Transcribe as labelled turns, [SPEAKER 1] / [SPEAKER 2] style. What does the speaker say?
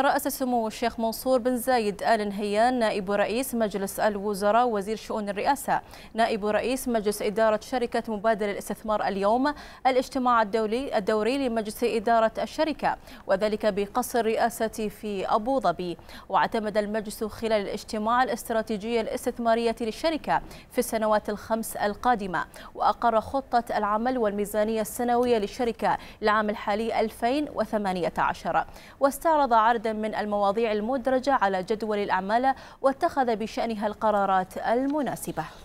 [SPEAKER 1] رأس سمو الشيخ منصور بن زايد آل نهيان نائب رئيس مجلس الوزراء وزير شؤون الرئاسة نائب رئيس مجلس إدارة شركة مبادلة الاستثمار اليوم الاجتماع الدولي الدوري لمجلس إدارة الشركة وذلك بقصر الرئاسة في أبو ظبي واعتمد المجلس خلال الاجتماع الاستراتيجية الاستثمارية للشركة في السنوات الخمس القادمة وأقر خطة العمل والميزانية السنوية للشركة العام الحالي 2018 واستعرض عرض عددا من المواضيع المدرجة على جدول الأعمال واتخذ بشأنها القرارات المناسبة